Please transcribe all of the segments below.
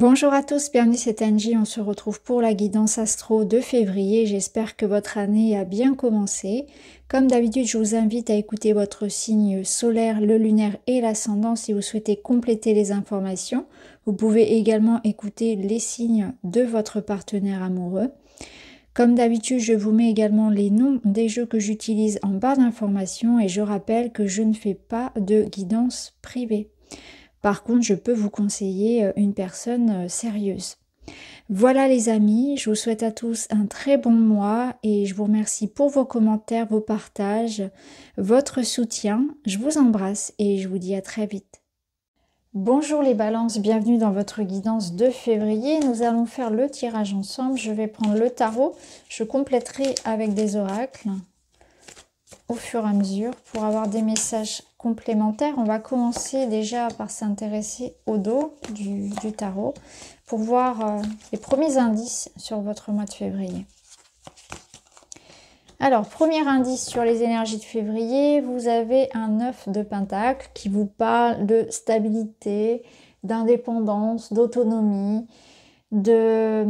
Bonjour à tous, bienvenue c'est Angie, on se retrouve pour la guidance astro de février, j'espère que votre année a bien commencé. Comme d'habitude, je vous invite à écouter votre signe solaire, le lunaire et l'ascendant si vous souhaitez compléter les informations. Vous pouvez également écouter les signes de votre partenaire amoureux. Comme d'habitude, je vous mets également les noms des jeux que j'utilise en bas d'informations et je rappelle que je ne fais pas de guidance privée. Par contre, je peux vous conseiller euh, une personne euh, sérieuse. Voilà les amis, je vous souhaite à tous un très bon mois et je vous remercie pour vos commentaires, vos partages, votre soutien. Je vous embrasse et je vous dis à très vite. Bonjour les balances, bienvenue dans votre guidance de février. Nous allons faire le tirage ensemble. Je vais prendre le tarot, je compléterai avec des oracles au fur et à mesure pour avoir des messages Complémentaire, on va commencer déjà par s'intéresser au dos du, tarot pour voir euh, les premiers indices sur votre mois de février. Alors, premier indice sur les énergies de février, vous avez un 9 de Pentacle qui vous parle de stabilité, d'indépendance, d'autonomie, de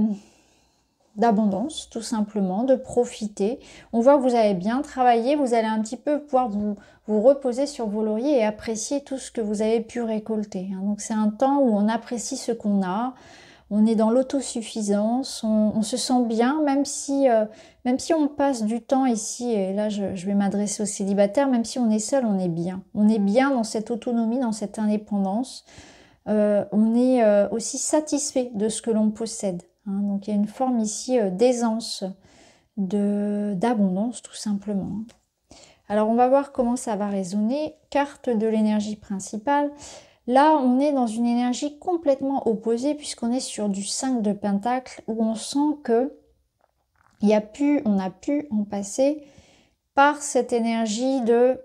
d'abondance, tout simplement, de profiter. On voit que vous avez bien travaillé, vous allez un petit peu pouvoir vous, vous reposer sur vos lauriers et apprécier tout ce que vous avez pu récolter. Hein. Donc c'est un temps où on apprécie ce qu'on a, on est dans l'autosuffisance, on, se sent bien, même si, euh, même si on passe du temps ici, et là je, vais m'adresser aux célibataires, même si on est seul, on est bien. On est bien dans cette autonomie, dans cette indépendance. Euh, on est euh, aussi satisfait de ce que l'on possède. Hein, donc il y a une forme ici euh, d'aisance, d'abondance tout simplement. Alors on va voir comment ça va résonner. Carte de l'énergie principale. Là, on est dans une énergie complètement opposée puisqu'on est sur du 5 de pentacle où on sent que y a pu, on a pu en passer par cette énergie de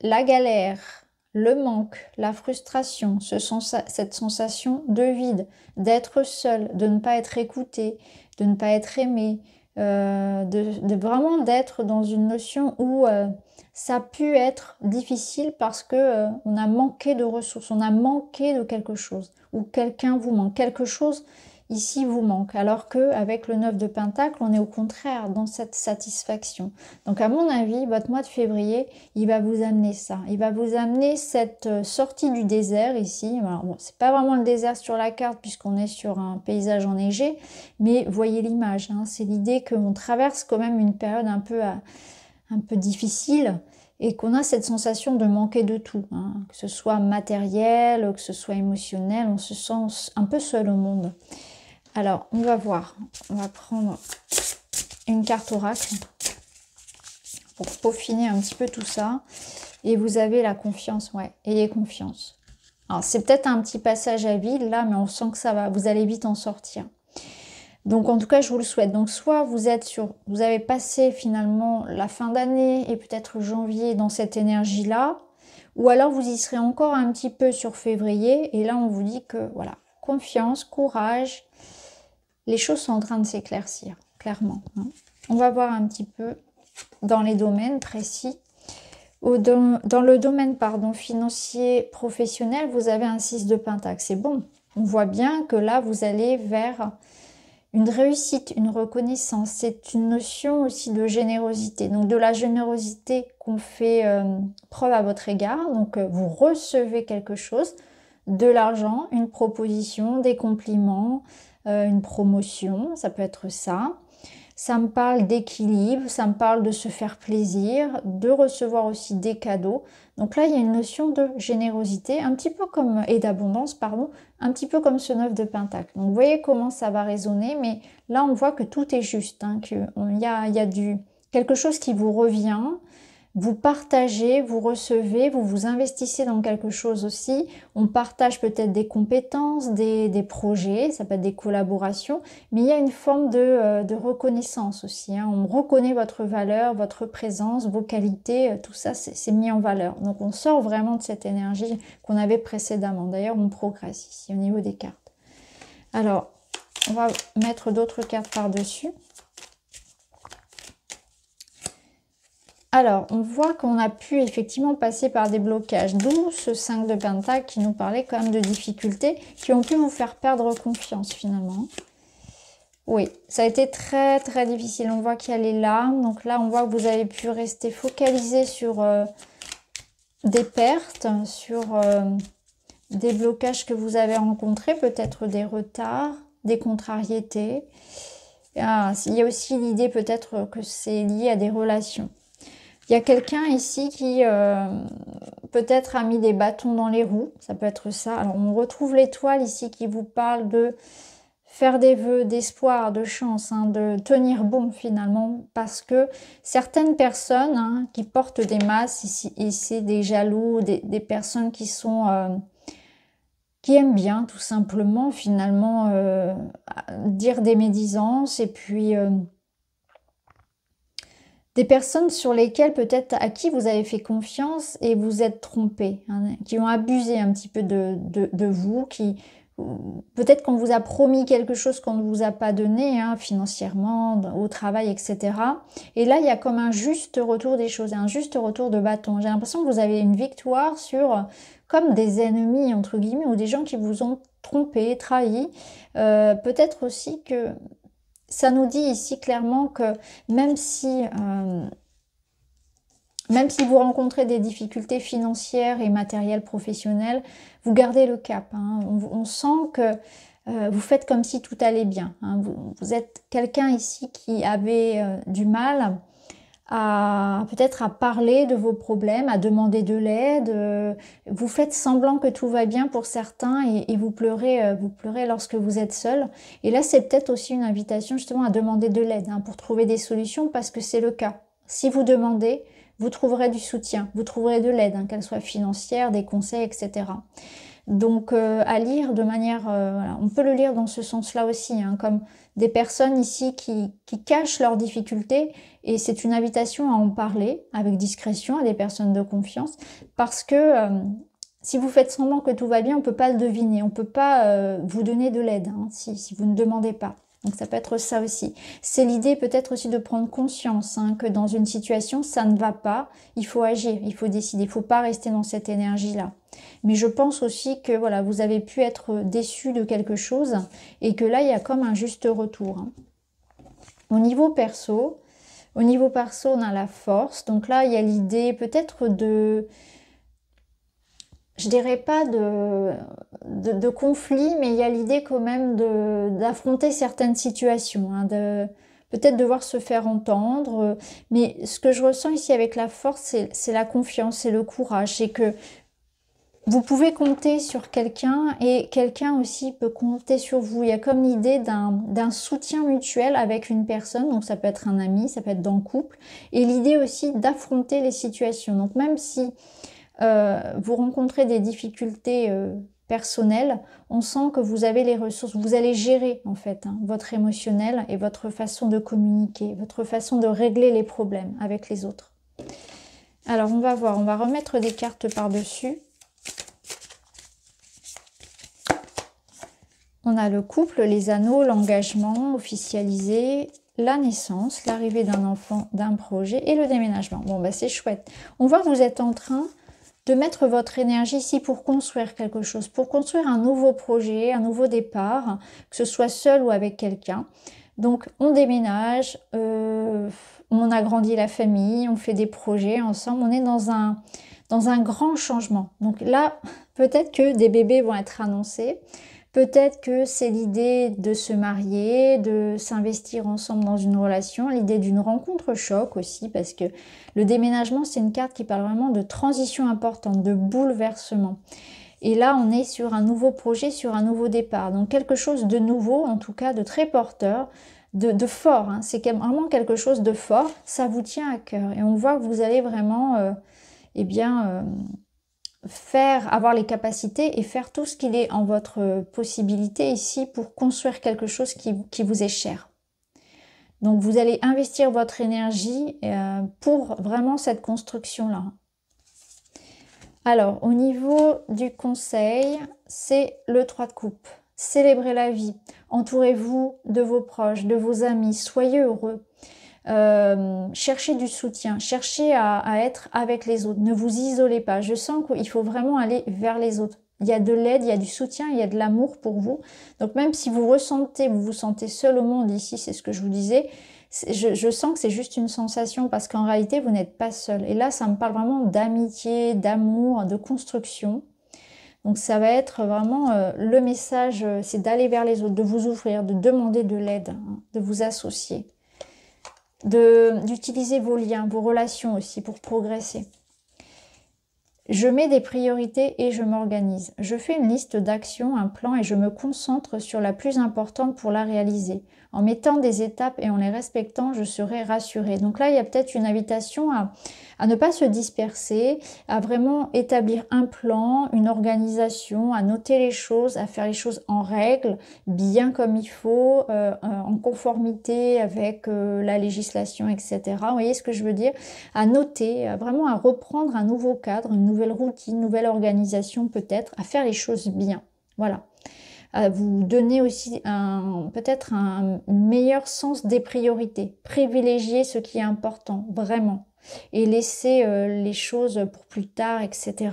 la galère, le manque, la frustration, cette sensation de vide, d'être seul, de ne pas être écouté, de ne pas être aimé, euh, de, vraiment d'être dans une notion où euh, ça a pu être difficile parce que euh, on a manqué de ressources, on a manqué de quelque chose, ou quelqu'un vous manque, quelque chose ici vous manque. Alors qu'avec le 9 de Pentacle, on est au contraire dans cette satisfaction. Donc à mon avis, votre mois de février, il va vous amener ça. Il va vous amener cette euh, sortie du désert ici. Alors bon, c'est pas vraiment le désert sur la carte puisqu'on est sur un paysage enneigé, mais voyez l'image. Hein. C'est l'idée qu'on traverse quand même une période un peu, euh, un peu difficile et qu'on a cette sensation de manquer de tout, hein. que ce soit matériel, que ce soit émotionnel, on se sent un peu seul au monde. Alors, on va voir. On va prendre une carte oracle pour peaufiner un petit peu tout ça. Et vous avez la confiance, ouais. Ayez confiance. Alors, c'est peut-être un petit passage à vide là, mais on sent que ça va. Vous allez vite en sortir. Donc en tout cas, je vous le souhaite. Donc soit vous êtes sur, vous avez passé finalement la fin d'année et peut-être janvier dans cette énergie-là, ou alors vous y serez encore un petit peu sur février et là on vous dit que voilà, confiance, courage, les choses sont en train de s'éclaircir, clairement. Hein. On va voir un petit peu dans les domaines précis. dans le domaine pardon, financier professionnel, vous avez un 6 de Pentacle. C'est bon. On voit bien que là, vous allez vers une réussite, une reconnaissance. C'est une notion aussi de générosité. Donc de la générosité qu'on fait euh, preuve à votre égard. Donc euh, vous recevez quelque chose, de l'argent, une proposition, des compliments, euh, une promotion, ça peut être ça. Ça me parle d'équilibre, ça me parle de se faire plaisir, de recevoir aussi des cadeaux. Donc là, il y a une notion de générosité, un petit peu comme et d'abondance, pardon, un petit peu comme ce neuf de Pentacle. Donc vous voyez comment ça va résonner, mais là on voit que tout est juste, hein, qu'il y a, y a du quelque chose qui vous revient, vous partagez, vous recevez, vous vous investissez dans quelque chose aussi. On partage peut-être des compétences, des, projets, ça peut être des collaborations, mais il y a une forme de, euh, reconnaissance aussi. Hein. On reconnaît votre valeur, votre présence, vos qualités, euh, tout ça c'est mis en valeur. Donc on sort vraiment de cette énergie qu'on avait précédemment. D'ailleurs on progresse ici au niveau des cartes. Alors on va mettre d'autres cartes par-dessus. Alors, on voit qu'on a pu effectivement passer par des blocages, d'où ce 5 de Pentacle qui nous parlait quand même de difficultés qui ont pu vous faire perdre confiance finalement. Oui, ça a été très très difficile. On voit qu'il y a les larmes. Donc là, on voit que vous avez pu rester focalisé sur euh, des pertes, sur euh, des blocages que vous avez rencontrés, peut-être des retards, des contrariétés. Ah, il y a aussi l'idée peut-être que c'est lié à des relations. Il y a quelqu'un ici qui euh, peut-être a mis des bâtons dans les roues, ça peut être ça. Alors on retrouve l'étoile ici qui vous parle de faire des vœux d'espoir, de chance, hein, de tenir bon finalement, parce que certaines personnes hein, qui portent des masses ici, ici des jaloux, des, personnes qui sont... Euh, qui aiment bien tout simplement finalement euh, dire des médisances et puis des personnes sur lesquelles peut-être à qui vous avez fait confiance et vous êtes trompé, hein, qui ont abusé un petit peu de, de, vous, qui peut-être qu'on vous a promis quelque chose qu'on ne vous a pas donné hein, financièrement, au travail, etc. Et là, il y a comme un juste retour des choses, un juste retour de bâton. J'ai l'impression que vous avez une victoire sur comme des ennemis, entre guillemets, ou des gens qui vous ont trompé, trahi. Euh, peut-être aussi que ça nous dit ici clairement que même si, euh, même si vous rencontrez des difficultés financières et matérielles professionnelles, vous gardez le cap. Hein. On, sent que euh, vous faites comme si tout allait bien. Hein. Vous, êtes quelqu'un ici qui avait euh, du mal à peut-être à parler de vos problèmes, à demander de l'aide. Euh, vous faites semblant que tout va bien pour certains et, vous pleurez, euh, vous pleurez lorsque vous êtes seul. Et là, c'est peut-être aussi une invitation justement à demander de l'aide hein, pour trouver des solutions parce que c'est le cas. Si vous demandez, vous trouverez du soutien, vous trouverez de l'aide, hein, qu'elle soit financière, des conseils, etc. Donc euh, à lire de manière, euh, on peut le lire dans ce sens-là aussi, hein, comme des personnes ici qui, cachent leurs difficultés et c'est une invitation à en parler avec discrétion à des personnes de confiance parce que euh, si vous faites semblant que tout va bien, on ne peut pas le deviner, on ne peut pas vous donner de l'aide hein, si, vous ne demandez pas. Donc ça peut être ça aussi. C'est l'idée peut-être aussi de prendre conscience hein, que dans une situation, ça ne va pas, il faut agir, il faut décider, il ne faut pas rester dans cette énergie-là. Mais je pense aussi que voilà, vous avez pu être déçu de quelque chose et que là, il y a comme un juste retour. Hein. Au niveau perso, au niveau perso, on a la force. Donc là, il y a l'idée peut-être de, je dirais pas de, de, conflit, mais il y a l'idée quand même d'affronter certaines situations, hein, de peut-être devoir se faire entendre. Mais ce que je ressens ici avec la force, c'est la confiance, c'est le courage, c'est que vous pouvez compter sur quelqu'un et quelqu'un aussi peut compter sur vous. Il y a comme l'idée d'un soutien mutuel avec une personne, donc ça peut être un ami, ça peut être dans le couple, et l'idée aussi d'affronter les situations. Donc même si euh, vous rencontrez des difficultés euh, personnelles, on sent que vous avez les ressources, vous allez gérer en fait hein, votre émotionnel et votre façon de communiquer, votre façon de régler les problèmes avec les autres. Alors on va voir, on va remettre des cartes par-dessus. On a le couple, les anneaux, l'engagement officialisé, la naissance, l'arrivée d'un enfant, d'un projet et le déménagement. Bon, bah c'est chouette. On voit que vous êtes en train de mettre votre énergie ici pour construire quelque chose, pour construire un nouveau projet, un nouveau départ, que ce soit seul ou avec quelqu'un. Donc on déménage, euh, on agrandit la famille, on fait des projets ensemble, on est dans un, dans un grand changement. Donc là, peut-être que des bébés vont être annoncés, Peut-être que c'est l'idée de se marier, de s'investir ensemble dans une relation, l'idée d'une rencontre choc aussi, parce que le déménagement, c'est une carte qui parle vraiment de transition importante, de bouleversement. Et là, on est sur un nouveau projet, sur un nouveau départ. Donc quelque chose de nouveau, en tout cas de très porteur, de, fort. Hein. C'est vraiment quelque chose de fort. Ça vous tient à cœur. Et on voit que vous allez vraiment, euh, eh bien... Euh, faire, avoir les capacités et faire tout ce qu'il est en votre possibilité ici pour construire quelque chose qui, vous est cher. Donc vous allez investir votre énergie euh, pour vraiment cette construction-là. Alors au niveau du conseil, c'est le 3 de coupe. Célébrez la vie, entourez-vous de vos proches, de vos amis, soyez heureux. Euh, chercher du soutien, cherchez à, être avec les autres. Ne vous isolez pas. Je sens qu'il faut vraiment aller vers les autres. Il y a de l'aide, il y a du soutien, il y a de l'amour pour vous. Donc même si vous ressentez, vous vous sentez seul au monde ici, c'est ce que je vous disais, je, sens que c'est juste une sensation parce qu'en réalité, vous n'êtes pas seul. Et là, ça me parle vraiment d'amitié, d'amour, de construction. Donc ça va être vraiment euh, le message, euh, c'est d'aller vers les autres, de vous ouvrir, de demander de l'aide, hein, de vous associer d'utiliser vos liens, vos relations aussi pour progresser. Je mets des priorités et je m'organise. Je fais une liste d'actions, un plan et je me concentre sur la plus importante pour la réaliser en mettant des étapes et en les respectant, je serai rassurée. Donc là, il y a peut-être une invitation à, ne pas se disperser, à vraiment établir un plan, une organisation, à noter les choses, à faire les choses en règle, bien comme il faut, euh, euh, en conformité avec euh, la législation, etc. Vous voyez ce que je veux dire À noter, vraiment à reprendre un nouveau cadre, une nouvelle routine, une nouvelle organisation peut-être, à faire les choses bien. Voilà vous donner aussi un peut-être un meilleur sens des priorités. Privilégier ce qui est important, vraiment. Et laisser euh, les choses pour plus tard, etc.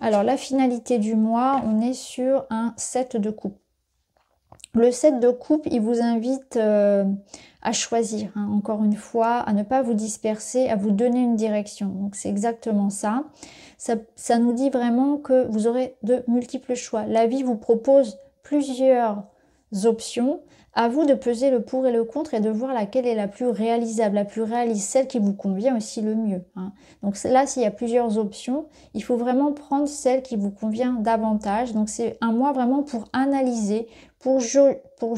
Alors la finalité du mois, on est sur un set de coupe. Le 7 de coupe, il vous invite... Euh, à choisir, hein, encore une fois, à ne pas vous disperser, à vous donner une direction. Donc c'est exactement ça. ça. nous dit vraiment que vous aurez de multiples choix. La vie vous propose plusieurs options. À vous de peser le pour et le contre et de voir laquelle est la plus réalisable, la plus réaliste, celle qui vous convient aussi le mieux. Hein. Donc là, s'il y a plusieurs options, il faut vraiment prendre celle qui vous convient davantage. Donc c'est un mois vraiment pour analyser, pour,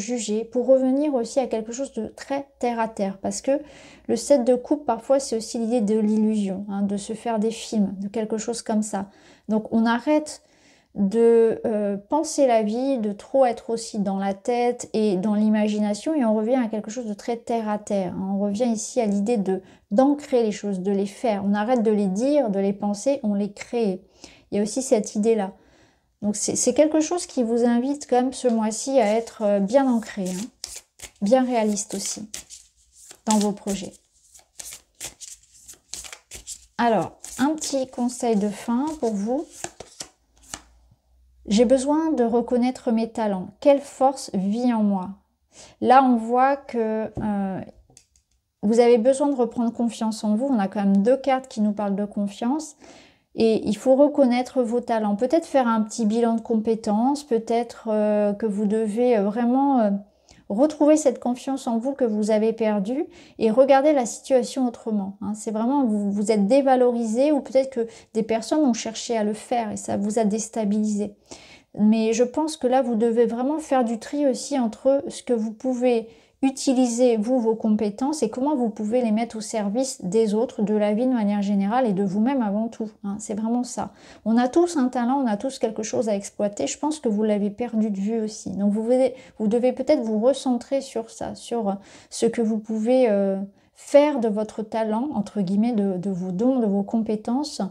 juger, pour revenir aussi à quelque chose de très terre à terre. Parce que le set de coupe, parfois, c'est aussi l'idée de l'illusion, hein, de se faire des films, de quelque chose comme ça. Donc on arrête de euh, penser la vie, de trop être aussi dans la tête et dans l'imagination, et on revient à quelque chose de très terre à terre. Hein. On revient ici à l'idée de d'ancrer les choses, de les faire. On arrête de les dire, de les penser, on les crée. Il y a aussi cette idée-là. Donc c'est quelque chose qui vous invite quand même ce mois-ci à être euh, bien ancré, hein. bien réaliste aussi dans vos projets. Alors, un petit conseil de fin pour vous. J'ai besoin de reconnaître mes talents. Quelle force vit en moi Là, on voit que euh, vous avez besoin de reprendre confiance en vous. On a quand même deux cartes qui nous parlent de confiance. Et il faut reconnaître vos talents. Peut-être faire un petit bilan de compétences, peut-être euh, que vous devez euh, vraiment euh, retrouver cette confiance en vous que vous avez perdue et regarder la situation autrement. Hein. C'est vraiment, vous, vous êtes dévalorisé ou peut-être que des personnes ont cherché à le faire et ça vous a déstabilisé. Mais je pense que là, vous devez vraiment faire du tri aussi entre ce que vous pouvez utilisez vous vos compétences et comment vous pouvez les mettre au service des autres, de la vie de manière générale et de vous-même avant tout. Hein. C'est vraiment ça. On a tous un talent, on a tous quelque chose à exploiter. Je pense que vous l'avez perdu de vue aussi. Donc vous, devez, peut-être vous recentrer sur ça, sur euh, ce que vous pouvez euh, faire de votre talent, entre guillemets, de vos dons, de vos compétences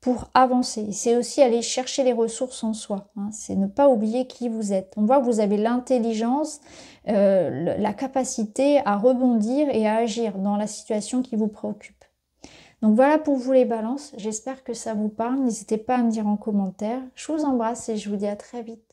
pour avancer. C'est aussi aller chercher les ressources en soi. Hein. C'est ne pas oublier qui vous êtes. On voit que vous avez l'intelligence, euh, la capacité à rebondir et à agir dans la situation qui vous préoccupe. Donc voilà pour vous les balances. J'espère que ça vous parle. N'hésitez pas à me dire en commentaire. Je vous embrasse et je vous dis à très vite.